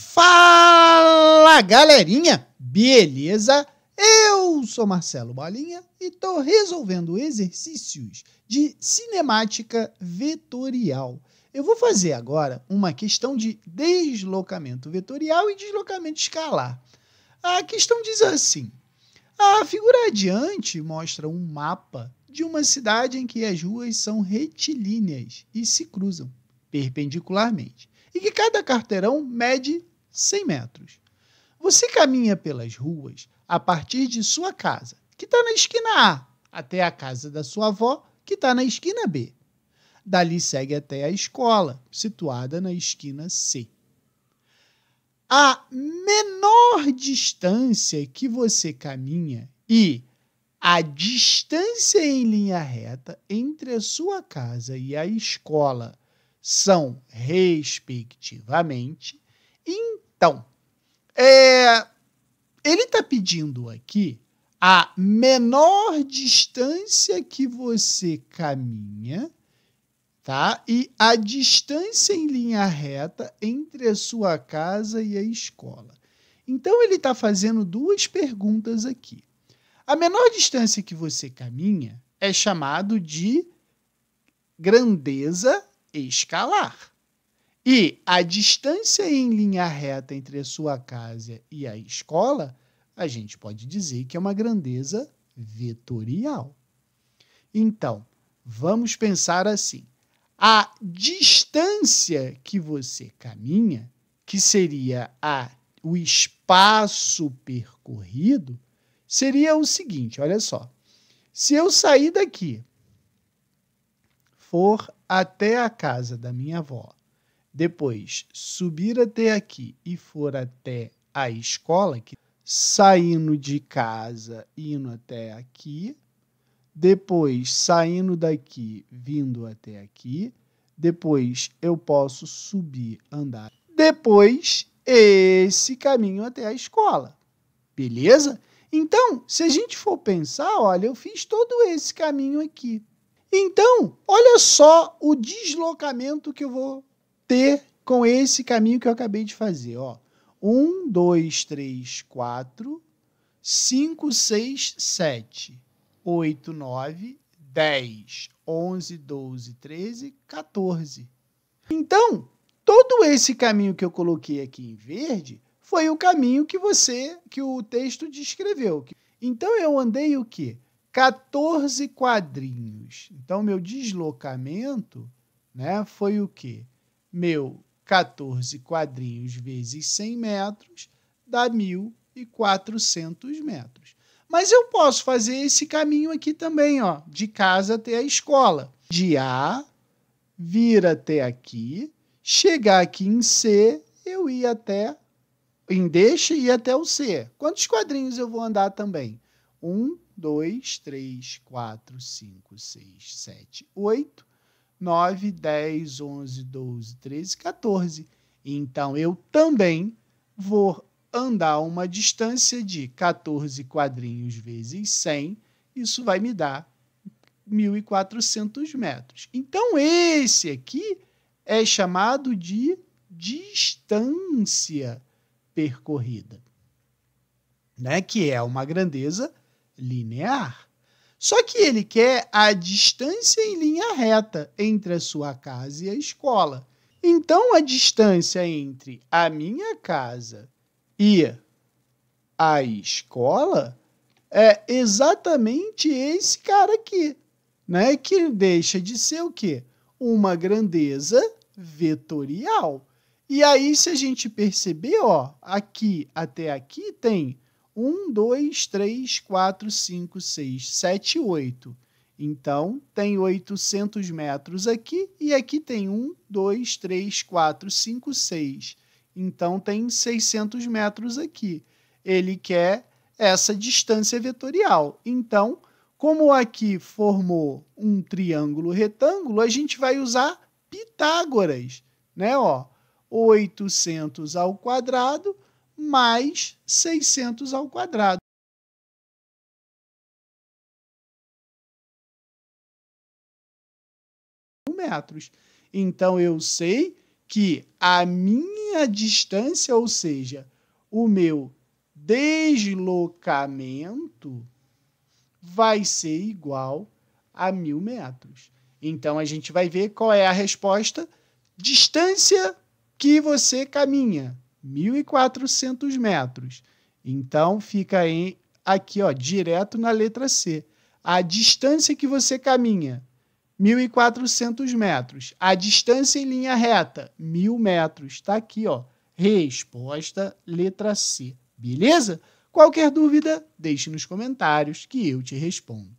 Fala galerinha, beleza? Eu sou Marcelo Bolinha e tô resolvendo exercícios de cinemática vetorial. Eu vou fazer agora uma questão de deslocamento vetorial e deslocamento escalar. A questão diz assim: a figura adiante mostra um mapa de uma cidade em que as ruas são retilíneas e se cruzam perpendicularmente, e que cada carteirão mede 100 metros. Você caminha pelas ruas a partir de sua casa, que está na esquina A, até a casa da sua avó, que está na esquina B. Dali segue até a escola, situada na esquina C. A menor distância que você caminha e a distância em linha reta entre a sua casa e a escola são, respectivamente, então, é, ele está pedindo aqui a menor distância que você caminha, tá? E a distância em linha reta entre a sua casa e a escola. Então ele está fazendo duas perguntas aqui. A menor distância que você caminha é chamado de grandeza escalar. E a distância em linha reta entre a sua casa e a escola, a gente pode dizer que é uma grandeza vetorial. Então, vamos pensar assim: a distância que você caminha, que seria a, o espaço percorrido, seria o seguinte: olha só. Se eu sair daqui, for até a casa da minha avó depois subir até aqui e for até a escola, que saindo de casa, indo até aqui, depois saindo daqui, vindo até aqui, depois eu posso subir, andar. Depois esse caminho até a escola. Beleza? Então, se a gente for pensar, olha, eu fiz todo esse caminho aqui. Então, olha só o deslocamento que eu vou ter com esse caminho que eu acabei de fazer. Ó. 1, 2, 3, 4, 5, 6, 7, 8, 9, 10, 11, 12, 13, 14. Então, todo esse caminho que eu coloquei aqui em verde foi o caminho que você, que o texto descreveu. Então, eu andei o quê? 14 quadrinhos. Então, meu deslocamento né, foi o quê? meu 14 quadrinhos vezes 100 metros dá 1.400 metros. Mas eu posso fazer esse caminho aqui também, ó, de casa até a escola. De A, vir até aqui, chegar aqui em C, eu ir até em deixa e ir até o C. Quantos quadrinhos eu vou andar também? Um, dois, três, quatro, cinco, seis, sete, oito. 9, 10, 11, 12, 13, 14. Então eu também vou andar uma distância de 14 quadrinhos vezes 100, isso vai me dar 1.400 metros. Então esse aqui é chamado de distância percorrida, né? que é uma grandeza linear. Só que ele quer a distância em linha reta entre a sua casa e a escola. Então, a distância entre a minha casa e a escola é exatamente esse cara aqui, né? Que deixa de ser o quê? Uma grandeza vetorial. E aí, se a gente perceber, ó, aqui até aqui tem 1, 2, 3, 4, 5, 6, 7, 8. Então, tem 800 metros aqui e aqui tem 1, 2, 3, 4, 5, 6. Então, tem 600 metros aqui. Ele quer essa distância vetorial. Então, como aqui formou um triângulo retângulo, a gente vai usar Pitágoras, né? Ó, 800 ao quadrado mais 600 ao quadrado. metros. Então eu sei que a minha distância, ou seja, o meu deslocamento vai ser igual a mil metros. Então a gente vai ver qual é a resposta distância que você caminha. 1.400 metros. Então fica em, aqui, ó, direto na letra C. A distância que você caminha, 1.400 metros. A distância em linha reta, 1.000 metros. Está aqui, ó. Resposta, letra C. Beleza? Qualquer dúvida, deixe nos comentários que eu te respondo.